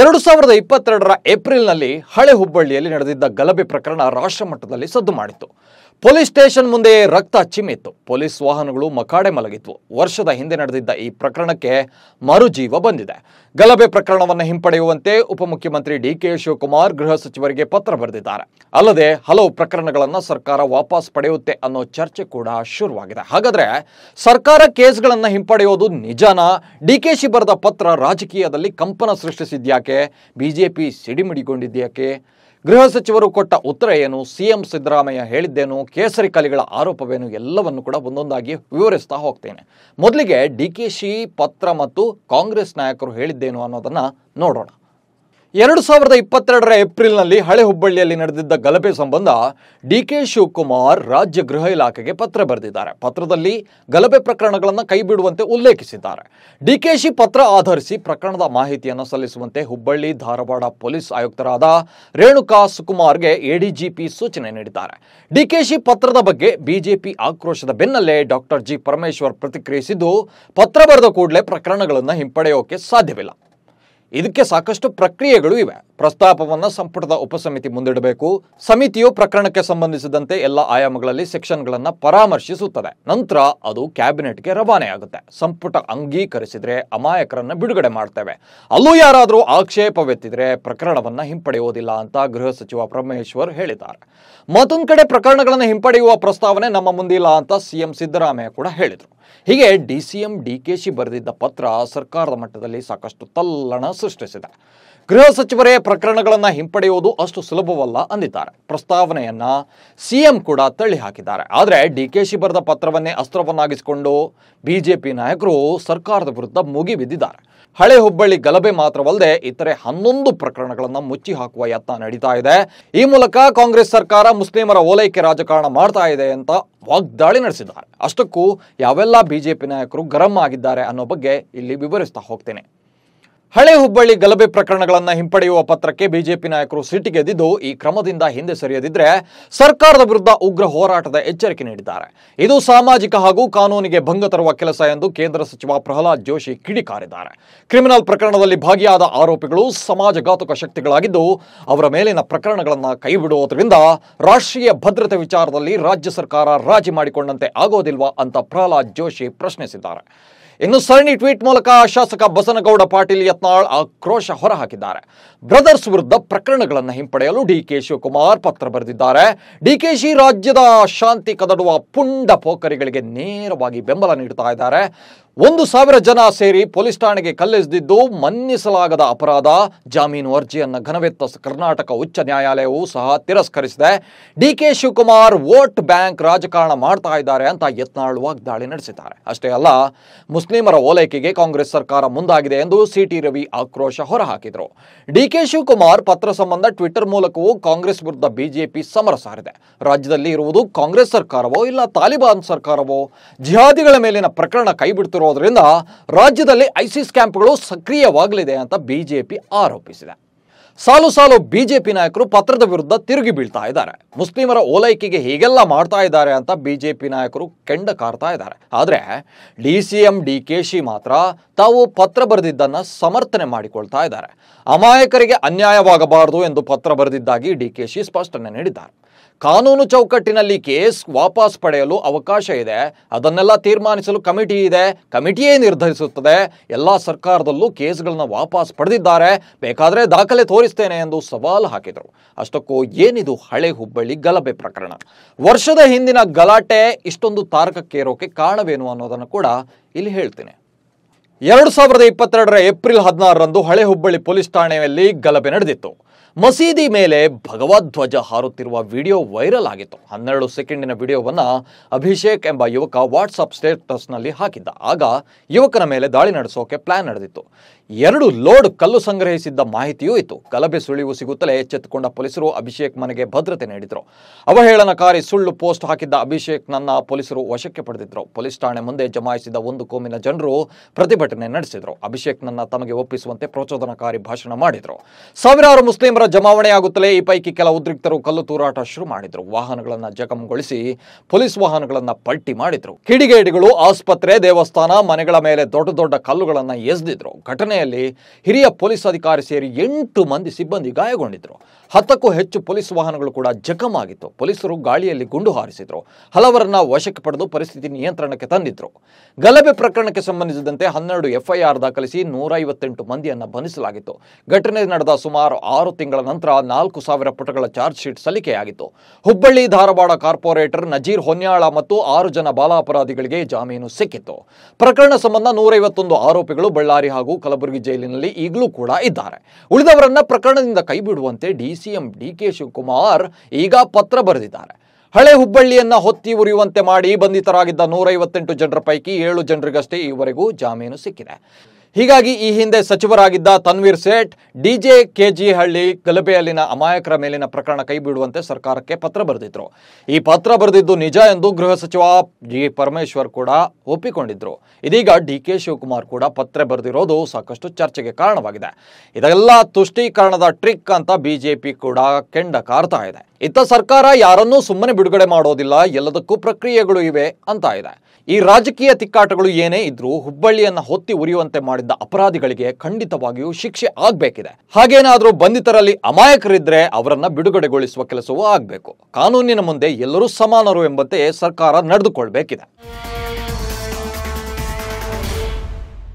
ಎರಡು ಸಾವಿರದ ಇಪ್ಪತ್ತೆರಡರ ಏಪ್ರಿಲ್ನಲ್ಲಿ ಹಳೆ ಹುಬ್ಬಳ್ಳಿಯಲ್ಲಿ ನಡೆದಿದ್ದ ಗಲಭೆ ಪ್ರಕರಣ ರಾಷ್ಟ್ರ ಮಟ್ಟದಲ್ಲಿ ಸದ್ದು ಮಾಡಿತ್ತು ಪೊಲೀಸ್ ಸ್ಟೇಷನ್ ಮುಂದೆ ರಕ್ತ ಚಿಮ್ಮಿತ್ತು ಪೊಲೀಸ್ ವಾಹನಗಳು ಮಕಾಡೆ ಮಲಗಿತ್ತು ವರ್ಷದ ಹಿಂದೆ ನಡೆದಿದ್ದ ಈ ಪ್ರಕರಣಕ್ಕೆ ಮರುಜೀವ ಬಂದಿದೆ ಗಲಭೆ ಪ್ರಕರಣವನ್ನು ಹಿಂಪಡೆಯುವಂತೆ ಉಪಮುಖ್ಯಮಂತ್ರಿ ಡಿಕೆ ಶಿವಕುಮಾರ್ ಗೃಹ ಸಚಿವರಿಗೆ ಪತ್ರ ಬರೆದಿದ್ದಾರೆ ಅಲ್ಲದೆ ಹಲವು ಪ್ರಕರಣಗಳನ್ನು ಸರ್ಕಾರ ವಾಪಸ್ ಪಡೆಯುತ್ತೆ ಅನ್ನೋ ಚರ್ಚೆ ಕೂಡ ಶುರುವಾಗಿದೆ ಹಾಗಾದ್ರೆ ಸರ್ಕಾರ ಕೇಸ್ಗಳನ್ನು ಹಿಂಪಡೆಯೋದು ನಿಜಾನ ಡಿಕೆಶಿ ಬರೆದ ಪತ್ರ ರಾಜಕೀಯದಲ್ಲಿ ಕಂಪನ ಸೃಷ್ಟಿಸಿದ್ಯಾಕೆ ಬಿಜೆಪಿ ಸಿಡಿಮಿಡಿಗೊಂಡಿದ್ಯಾಕೆ ಗೃಹ ಸಚಿವರು ಕೊಟ್ಟ ಉತ್ತರ ಏನು ಸಿಎಂ ಸಿದ್ದರಾಮಯ್ಯ ಹೇಳಿದ್ದೇನು ಕೇಸರಿ ಕಲಿಗಳ ಆರೋಪವೇನು ಎಲ್ಲವನ್ನು ಕೂಡ ಒಂದೊಂದಾಗಿ ವಿವರಿಸ್ತಾ ಹೋಗ್ತೇನೆ ಮೊದಲಿಗೆ ಡಿ ಕೆ ಶಿ ಪತ್ರ ಮತ್ತು ಕಾಂಗ್ರೆಸ್ ನಾಯಕರು ಹೇಳಿದ್ದೇನು ಅನ್ನೋದನ್ನು ನೋಡೋಣ ಎರಡು ಸಾವಿರದ ಇಪ್ಪತ್ತೆರಡರ ಏಪ್ರಿಲ್ನಲ್ಲಿ ಹಳೆ ಹುಬ್ಬಳ್ಳಿಯಲ್ಲಿ ನಡೆದಿದ್ದ ಗಲಭೆ ಸಂಬಂಧ ಡಿ ಕೆ ಶಿವಕುಮಾರ್ ರಾಜ್ಯ ಗೃಹ ಇಲಾಖೆಗೆ ಪತ್ರ ಬರೆದಿದ್ದಾರೆ ಪತ್ರದಲ್ಲಿ ಗಲಭೆ ಪ್ರಕರಣಗಳನ್ನು ಕೈಬಿಡುವಂತೆ ಉಲ್ಲೇಖಿಸಿದ್ದಾರೆ ಡಿಕೆಶಿ ಪತ್ರ ಆಧರಿಸಿ ಪ್ರಕರಣದ ಮಾಹಿತಿಯನ್ನು ಸಲ್ಲಿಸುವಂತೆ ಹುಬ್ಬಳ್ಳಿ ಧಾರವಾಡ ಪೊಲೀಸ್ ಆಯುಕ್ತರಾದ ರೇಣುಕಾ ಸುಕುಮಾರ್ಗೆ ಎಡಿಜಿಪಿ ಸೂಚನೆ ನೀಡಿದ್ದಾರೆ ಡಿಕೆಶಿ ಪತ್ರದ ಬಗ್ಗೆ ಬಿಜೆಪಿ ಆಕ್ರೋಶದ ಬೆನ್ನಲ್ಲೇ ಡಾಕ್ಟರ್ ಜಿ ಪರಮೇಶ್ವರ್ ಪ್ರತಿಕ್ರಿಯಿಸಿದ್ದು ಪತ್ರ ಬರೆದ ಕೂಡಲೇ ಪ್ರಕರಣಗಳನ್ನು ಹಿಂಪಡೆಯೋಕೆ ಸಾಧ್ಯವಿಲ್ಲ ಇದಕ್ಕೆ ಸಾಕಷ್ಟು ಪ್ರಕ್ರಿಯೆಗಳು ಇವೆ ಪ್ರಸ್ತಾಪವನ್ನು ಸಂಪುಟದ ಉಪಸಮಿತಿ ಮುಂದಿಡಬೇಕು ಸಮಿತಿಯು ಪ್ರಕರಣಕ್ಕೆ ಸಂಬಂಧಿಸಿದಂತೆ ಎಲ್ಲ ಆಯಾಮಗಳಲ್ಲಿ ಸೆಕ್ಷನ್ಗಳನ್ನು ಪರಾಮರ್ಶಿಸುತ್ತದೆ ನಂತರ ಅದು ಕ್ಯಾಬಿನೆಟ್ಗೆ ಆಗುತ್ತೆ ಸಂಪುಟ ಅಂಗೀಕರಿಸಿದರೆ ಅಮಾಯಕರನ್ನು ಬಿಡುಗಡೆ ಮಾಡ್ತೇವೆ ಅಲ್ಲೂ ಯಾರಾದರೂ ಆಕ್ಷೇಪವೆತ್ತಿದ್ರೆ ಪ್ರಕರಣವನ್ನು ಹಿಂಪಡೆಯುವುದಿಲ್ಲ ಅಂತ ಗೃಹ ಸಚಿವ ಪರಮೇಶ್ವರ್ ಹೇಳಿದ್ದಾರೆ ಮತ್ತೊಂದು ಕಡೆ ಪ್ರಕರಣಗಳನ್ನು ಹಿಂಪಡೆಯುವ ಪ್ರಸ್ತಾವನೆ ನಮ್ಮ ಮುಂದಿಲ್ಲ ಅಂತ ಸಿಎಂ ಸಿದ್ದರಾಮಯ್ಯ ಕೂಡ ಹೇಳಿದರು ಹೀಗೆ ಡಿ ಸಿ ಬರೆದಿದ್ದ ಪತ್ರ ಸರ್ಕಾರದ ಮಟ್ಟದಲ್ಲಿ ಸಾಕಷ್ಟು ತಲ್ಲಣ ಸೃಷ್ಟಿಸಿದೆ ಗೃಹ ಸಚಿವರೇ ಪ್ರಕರಣಗಳನ್ನು ಹಿಂಪಡೆಯುವುದು ಅಷ್ಟು ಸುಲಭವಲ್ಲ ಅಂದಿದ್ದಾರೆ ಪ್ರಸ್ತಾವನೆಯನ್ನ ಸಿಎಂ ಕೂಡ ತಳ್ಳಿ ಹಾಕಿದ್ದಾರೆ ಆದರೆ ಡಿ ಕೆ ಶಿ ಬರೆದ ಪತ್ರವನ್ನೇ ಅಸ್ತ್ರವನ್ನಾಗಿಸಿಕೊಂಡು ಬಿಜೆಪಿ ನಾಯಕರು ಸರ್ಕಾರದ ವಿರುದ್ಧ ಮುಗಿಬಿದ್ದಿದ್ದಾರೆ ಹಳೆ ಹುಬ್ಬಳ್ಳಿ ಗಲಭೆ ಮಾತ್ರವಲ್ಲದೆ ಇತರೆ ಹನ್ನೊಂದು ಪ್ರಕರಣಗಳನ್ನು ಮುಚ್ಚಿ ಹಾಕುವ ಯತ್ನ ನಡೀತಾ ಇದೆ ಈ ಮೂಲಕ ಕಾಂಗ್ರೆಸ್ ಸರ್ಕಾರ ಮುಸ್ಲಿಮರ ಓಲೈಕೆ ರಾಜಕಾರಣ ಮಾಡ್ತಾ ಇದೆ ಅಂತ ವಾಗ್ದಾಳಿ ನಡೆಸಿದ್ದಾರೆ ಅಷ್ಟಕ್ಕೂ ಯಾವೆಲ್ಲ ಬಿಜೆಪಿ ನಾಯಕರು ಗರಂ ಆಗಿದ್ದಾರೆ ಅನ್ನೋ ಬಗ್ಗೆ ಇಲ್ಲಿ ವಿವರಿಸ್ತಾ ಹೋಗ್ತೇನೆ ಹಳೆ ಹುಬ್ಬಳ್ಳಿ ಗಲಭೆ ಪ್ರಕರಣಗಳನ್ನು ಹಿಂಪಡೆಯುವ ಪತ್ರಕ್ಕೆ ಬಿಜೆಪಿ ನಾಯಕರು ಸಿಟ್ಟಿಗೆದ್ದಿದ್ದು ಈ ಕ್ರಮದಿಂದ ಹಿಂದೆ ಸರಿಯದಿದ್ರೆ ಸರ್ಕಾರದ ವಿರುದ್ಧ ಉಗ್ರ ಹೋರಾಟದ ಎಚ್ಚರಿಕೆ ನೀಡಿದ್ದಾರೆ ಇದು ಸಾಮಾಜಿಕ ಹಾಗೂ ಕಾನೂನಿಗೆ ಭಂಗ ತರುವ ಕೆಲಸ ಎಂದು ಕೇಂದ್ರ ಸಚಿವ ಪ್ರಹ್ಲಾದ್ ಜೋಶಿ ಕಿಡಿಕಾರಿದ್ದಾರೆ ಕ್ರಿಮಿನಲ್ ಪ್ರಕರಣದಲ್ಲಿ ಭಾಗಿಯಾದ ಆರೋಪಿಗಳು ಸಮಾಜಘಾತುಕ ಶಕ್ತಿಗಳಾಗಿದ್ದು ಅವರ ಮೇಲಿನ ಪ್ರಕರಣಗಳನ್ನು ಕೈಬಿಡುವುದರಿಂದ ರಾಷ್ಟ್ರೀಯ ಭದ್ರತೆ ವಿಚಾರದಲ್ಲಿ ರಾಜ್ಯ ಸರ್ಕಾರ ರಾಜಿ ಮಾಡಿಕೊಂಡಂತೆ ಆಗೋದಿಲ್ವಾ ಅಂತ ಪ್ರಹ್ಲಾದ್ ಜೋಶಿ ಪ್ರಶ್ನಿಸಿದ್ದಾರೆ ಇನ್ನು ಸರಣಿ ಟ್ವೀಟ್ ಮೂಲಕ ಶಾಸಕ ಬಸನಗೌಡ ಪಾಟೀಲ್ ಯತ್ನಾಳ್ ಆಕ್ರೋಶ ಹೊರಹಾಕಿದ್ದಾರೆ ಬ್ರದರ್ಸ್ ವಿರುದ್ಧ ಪ್ರಕರಣಗಳನ್ನು ಹಿಂಪಡೆಯಲು ಡಿಕೆ ಶಿವಕುಮಾರ್ ಪತ್ರ ಬರೆದಿದ್ದಾರೆ ಡಿಕೆಶಿ ರಾಜ್ಯದ ಶಾಂತಿ ಕದಡುವ ಪುಂಡ ಪೋಖರಿಗಳಿಗೆ ನೇರವಾಗಿ ಬೆಂಬಲ ನೀಡುತ್ತಾ ಇದ್ದಾರೆ ಒಂದು ಸಾವಿರ ಜನ ಸೇರಿ ಪೊಲೀಸ್ ಠಾಣೆಗೆ ಕಲ್ಲೆಸೆದಿದ್ದು ಮನ್ನಿಸಲಾಗದ ಅಪರಾಧ ಜಾಮೀನು ಅರ್ಜಿಯನ್ನು ಘನವೆತ್ತ ಕರ್ನಾಟಕ ಉಚ್ಚ ನ್ಯಾಯಾಲಯವೂ ಸಹ ತಿರಸ್ಕರಿಸಿದೆ ಡಿ ಕೆ ಶಿವಕುಮಾರ್ ವೋಟ್ ಬ್ಯಾಂಕ್ ರಾಜಕಾರಣ ಮಾಡ್ತಾ ಇದ್ದಾರೆ ಅಂತ ಯತ್ನಾಳ್ ವಾಗ್ದಾಳಿ ನಡೆಸಿದ್ದಾರೆ ಅಷ್ಟೇ ಅಲ್ಲ ಮುಸ್ಲಿಮರ ಓಲೈಕೆಗೆ ಕಾಂಗ್ರೆಸ್ ಸರ್ಕಾರ ಮುಂದಾಗಿದೆ ಎಂದು ಸಿಟಿ ರವಿ ಆಕ್ರೋಶ ಹೊರಹಾಕಿದರು ಡಿ ಕೆ ಶಿವಕುಮಾರ್ ಪತ್ರ ಸಂಬಂಧ ಟ್ವಿಟರ್ ಮೂಲಕವೂ ಕಾಂಗ್ರೆಸ್ ವಿರುದ್ಧ ಬಿಜೆಪಿ ಸಮರ ಸಾರಿದೆ ರಾಜ್ಯದಲ್ಲಿ ಇರುವುದು ಕಾಂಗ್ರೆಸ್ ಸರ್ಕಾರವೋ ಇಲ್ಲ ತಾಲಿಬಾನ್ ಸರ್ಕಾರವೋ ಜಿಹಾದಿಗಳ ಮೇಲಿನ ಪ್ರಕರಣ ಕೈಬಿಡ್ತಿರುವ ಇರೋದ್ರಿಂದ ರಾಜ್ಯದಲ್ಲಿ ಐಸಿಸ್ ಕ್ಯಾಂಪ್ಗಳು ಸಕ್ರಿಯವಾಗಲಿದೆ ಅಂತ ಬಿಜೆಪಿ ಆರೋಪಿಸಿದೆ ಸಾಲು ಸಾಲು ಬಿಜೆಪಿ ನಾಯಕರು ಪತ್ರದ ವಿರುದ್ಧ ತಿರುಗಿ ಬೀಳ್ತಾ ಇದ್ದಾರೆ ಮುಸ್ಲಿಮರ ಓಲೈಕೆಗೆ ಹೀಗೆಲ್ಲ ಮಾಡ್ತಾ ಇದ್ದಾರೆ ಅಂತ ಬಿಜೆಪಿ ನಾಯಕರು ಕೆಂಡ ಕಾರ್ತಾ ಇದ್ದಾರೆ ಆದರೆ D C M D K Shi ಮಾತ್ರ ತಾವು ಪತ್ರ ಬರೆದಿದ್ದನ್ನು ಸಮರ್ಥನೆ ಮಾಡಿಕೊಳ್ತಾ ಇದ್ದಾರೆ ಅಮಾಯಕರಿಗೆ ಅನ್ಯಾಯವಾಗಬಾರದು ಎಂದು ಪತ್ರ ಬರೆದಿದ್ದಾಗಿ ಡಿ ಕೆ ಶಿ ಸ್ಪಷ್ಟನೆ ನೀಡಿದ್ದಾರೆ ಕಾನೂನು ಚೌಕಟ್ಟಿನಲ್ಲಿ ಕೇಸ್ ವಾಪಸ್ ಪಡೆಯಲು ಅವಕಾಶ ಇದೆ ಅದನ್ನೆಲ್ಲ ತೀರ್ಮಾನಿಸಲು ಕಮಿಟಿ ಇದೆ ಕಮಿಟಿಯೇ ನಿರ್ಧರಿಸುತ್ತದೆ ಎಲ್ಲ ಸರ್ಕಾರದಲ್ಲೂ ಕೇಸ್ಗಳನ್ನ ವಾಪಸ್ ಪಡೆದಿದ್ದಾರೆ ಬೇಕಾದರೆ ದಾಖಲೆ ತೋರಿಸಿ ತೋರಿಸ್ತೇನೆ ಎಂದು ಸವಾಲು ಹಾಕಿದರು ಅಷ್ಟಕ್ಕೂ ಏನಿದು ಹಳೆ ಹುಬ್ಬಳ್ಳಿ ಗಲಭೆ ಪ್ರಕರಣ ವರ್ಷದ ಹಿಂದಿನ ಗಲಾಟೆ ಇಷ್ಟೊಂದು ತಾರಕಕ್ಕೇರೋಕೆ ಕಾರಣವೇನು ಅನ್ನೋದನ್ನು ಕೂಡ ಇಲ್ಲಿ ಹೇಳ್ತೇನೆ ಎರಡು ಸಾವಿರದ ಇಪ್ಪತ್ತೆರಡರ ಏಪ್ರಿಲ್ ಹದಿನಾರರಂದು ಹಳೆ ಹುಬ್ಬಳ್ಳಿ ಪೊಲೀಸ್ ಠಾಣೆಯಲ್ಲಿ ಗಲಭೆ ನಡೆದಿತ್ತು ಮಸೀದಿ ಮೇಲೆ ಧ್ವಜ ಹಾರುತ್ತಿರುವ ವಿಡಿಯೋ ವೈರಲ್ ಆಗಿತ್ತು ಹನ್ನೆರಡು ಸೆಕೆಂಡಿನ ವಿಡಿಯೋವನ್ನು ಅಭಿಷೇಕ್ ಎಂಬ ಯುವಕ ವಾಟ್ಸಪ್ ಸ್ಟೇಟಸ್ನಲ್ಲಿ ಹಾಕಿದ್ದ ಆಗ ಯುವಕನ ಮೇಲೆ ದಾಳಿ ನಡೆಸೋಕೆ ಪ್ಲಾನ್ ನಡೆದಿತ್ತು ಎರಡು ಲೋಡ್ ಕಲ್ಲು ಸಂಗ್ರಹಿಸಿದ್ದ ಮಾಹಿತಿಯೂ ಇತ್ತು ಗಲಭೆ ಸುಳಿವು ಸಿಗುತ್ತಲೇ ಎಚ್ಚೆತ್ತುಕೊಂಡ ಪೊಲೀಸರು ಅಭಿಷೇಕ್ ಮನೆಗೆ ಭದ್ರತೆ ನೀಡಿದರು ಅವಹೇಳನಕಾರಿ ಸುಳ್ಳು ಪೋಸ್ಟ್ ಹಾಕಿದ್ದ ಅಭಿಷೇಕ್ ನನ್ನ ಪೊಲೀಸರು ವಶಕ್ಕೆ ಪಡೆದಿದ್ದರು ಪೊಲೀಸ್ ಠಾಣೆ ಮುಂದೆ ಜಮಾಯಿಸಿದ ಒಂದು ಕೋಮಿನ ಜನರು ಪ್ರತಿಭಟನೆ ನಡೆಸಿದರು ಅಭಿಷೇಕ್ ನನ್ನ ತಮಗೆ ಒಪ್ಪಿಸುವಂತೆ ಪ್ರಚೋದನಕಾರಿ ಭಾಷಣ ಮಾಡಿದರು ಸಾವಿರಾರು ಮುಸ್ಲಿಮರ ಜಮಾವಣೆಯಾಗುತ್ತಲೇ ಈ ಪೈಕಿ ಕೆಲ ಉದ್ರಿಕ್ತರು ಕಲ್ಲು ತೂರಾಟ ಶುರು ಮಾಡಿದರು ವಾಹನಗಳನ್ನು ಜಖಂಗೊಳಿಸಿ ಪೊಲೀಸ್ ವಾಹನಗಳನ್ನು ಪಲ್ಟಿ ಮಾಡಿದರು ಕಿಡಿಗೇಡಿಗಳು ಆಸ್ಪತ್ರೆ ದೇವಸ್ಥಾನ ಮನೆಗಳ ಮೇಲೆ ದೊಡ್ಡ ದೊಡ್ಡ ಕಲ್ಲುಗಳನ್ನು ಎಸೆದಿದ್ರು ಘಟನೆ ಘಟನೆಯಲ್ಲಿ ಹಿರಿಯ ಪೊಲೀಸ್ ಅಧಿಕಾರಿ ಸೇರಿ ಎಂಟು ಮಂದಿ ಸಿಬ್ಬಂದಿ ಗಾಯಗೊಂಡಿದ್ದರು ಹತ್ತಕ್ಕೂ ಹೆಚ್ಚು ಪೊಲೀಸ್ ವಾಹನಗಳು ಕೂಡ ಆಗಿತ್ತು ಪೊಲೀಸರು ಗಾಳಿಯಲ್ಲಿ ಗುಂಡು ಹಾರಿಸಿದ್ರು ಹಲವರನ್ನ ವಶಕ್ಕೆ ಪಡೆದು ಪರಿಸ್ಥಿತಿ ನಿಯಂತ್ರಣಕ್ಕೆ ತಂದಿದ್ರು ಗಲಭೆ ಪ್ರಕರಣಕ್ಕೆ ಸಂಬಂಧಿಸಿದಂತೆ ಹನ್ನೆರಡು ಎಫ್ಐಆರ್ ದಾಖಲಿಸಿ ನೂರ ಐವತ್ತೆಂಟು ಮಂದಿಯನ್ನು ಬಂಧಿಸಲಾಗಿತ್ತು ಘಟನೆ ನಡೆದ ಸುಮಾರು ಆರು ತಿಂಗಳ ನಂತರ ನಾಲ್ಕು ಸಾವಿರ ಪುಟಗಳ ಚಾರ್ಜ್ ಶೀಟ್ ಸಲ್ಲಿಕೆಯಾಗಿತ್ತು ಹುಬ್ಬಳ್ಳಿ ಧಾರವಾಡ ಕಾರ್ಪೊರೇಟರ್ ನಜೀರ್ ಹೊನ್ಯಾಳ ಮತ್ತು ಆರು ಜನ ಬಾಲ ಅಪರಾಧಿಗಳಿಗೆ ಜಾಮೀನು ಸಿಕ್ಕಿತ್ತು ಪ್ರಕರಣ ಸಂಬಂಧ ನೂರೈವತ್ತೊಂದು ಆರೋಪಿಗಳು ಬಳ್ಳಾರಿ ಹಾಗೂ ಕಲಬುರಗಿ ಕಲಬುರಗಿ ಜೈಲಿನಲ್ಲಿ ಈಗಲೂ ಕೂಡ ಇದ್ದಾರೆ ಉಳಿದವರನ್ನ ಪ್ರಕರಣದಿಂದ ಕೈಬಿಡುವಂತೆ ಡಿ ಸಿ ಡಿ ಕೆ ಶಿವಕುಮಾರ್ ಈಗ ಪತ್ರ ಬರೆದಿದ್ದಾರೆ ಹಳೆ ಹುಬ್ಬಳ್ಳಿಯನ್ನ ಹೊತ್ತಿ ಉರಿಯುವಂತೆ ಮಾಡಿ ಬಂಧಿತರಾಗಿದ್ದ ನೂರೈವತ್ತೆಂಟು ಜನರ ಪೈಕಿ ಏಳು ಜನರಿಗಷ್ಟೇ ಈವರೆಗೂ ಜಾಮೀನು ಸಿಕ್ಕಿದೆ ಹೀಗಾಗಿ ಈ ಹಿಂದೆ ಸಚಿವರಾಗಿದ್ದ ತನ್ವೀರ್ ಸೇಠ್ ಡಿಜೆ ಹಳ್ಳಿ ಗಲಭೆಯಲ್ಲಿನ ಅಮಾಯಕರ ಮೇಲಿನ ಪ್ರಕರಣ ಕೈಬಿಡುವಂತೆ ಸರ್ಕಾರಕ್ಕೆ ಪತ್ರ ಬರೆದಿದ್ರು ಈ ಪತ್ರ ಬರೆದಿದ್ದು ನಿಜ ಎಂದು ಗೃಹ ಸಚಿವ ಜಿ ಪರಮೇಶ್ವರ್ ಕೂಡ ಒಪ್ಪಿಕೊಂಡಿದ್ರು ಇದೀಗ ಡಿ ಕೆ ಶಿವಕುಮಾರ್ ಕೂಡ ಪತ್ರ ಬರೆದಿರೋದು ಸಾಕಷ್ಟು ಚರ್ಚೆಗೆ ಕಾರಣವಾಗಿದೆ ಇದೆಲ್ಲ ತುಷ್ಟೀಕರಣದ ಟ್ರಿಕ್ ಅಂತ ಬಿಜೆಪಿ ಕೂಡ ಕೆಂಡ ಕಾರ್ತಾ ಇದೆ ಇತ್ತ ಸರ್ಕಾರ ಯಾರನ್ನೂ ಸುಮ್ಮನೆ ಬಿಡುಗಡೆ ಮಾಡೋದಿಲ್ಲ ಎಲ್ಲದಕ್ಕೂ ಪ್ರಕ್ರಿಯೆಗಳು ಇವೆ ಅಂತ ಇದೆ ಈ ರಾಜಕೀಯ ತಿಕ್ಕಾಟಗಳು ಏನೇ ಇದ್ರೂ ಹುಬ್ಬಳ್ಳಿಯನ್ನ ಹೊತ್ತಿ ಉರಿಯುವಂತೆ ಮಾಡಿದ್ದ ಅಪರಾಧಿಗಳಿಗೆ ಖಂಡಿತವಾಗಿಯೂ ಶಿಕ್ಷೆ ಆಗ್ಬೇಕಿದೆ ಹಾಗೇನಾದ್ರೂ ಬಂಧಿತರಲ್ಲಿ ಅಮಾಯಕರಿದ್ರೆ ಅವರನ್ನ ಬಿಡುಗಡೆಗೊಳಿಸುವ ಕೆಲಸವೂ ಆಗ್ಬೇಕು ಕಾನೂನಿನ ಮುಂದೆ ಎಲ್ಲರೂ ಸಮಾನರು ಎಂಬಂತೆ ಸರ್ಕಾರ ನಡೆದುಕೊಳ್ಬೇಕಿದೆ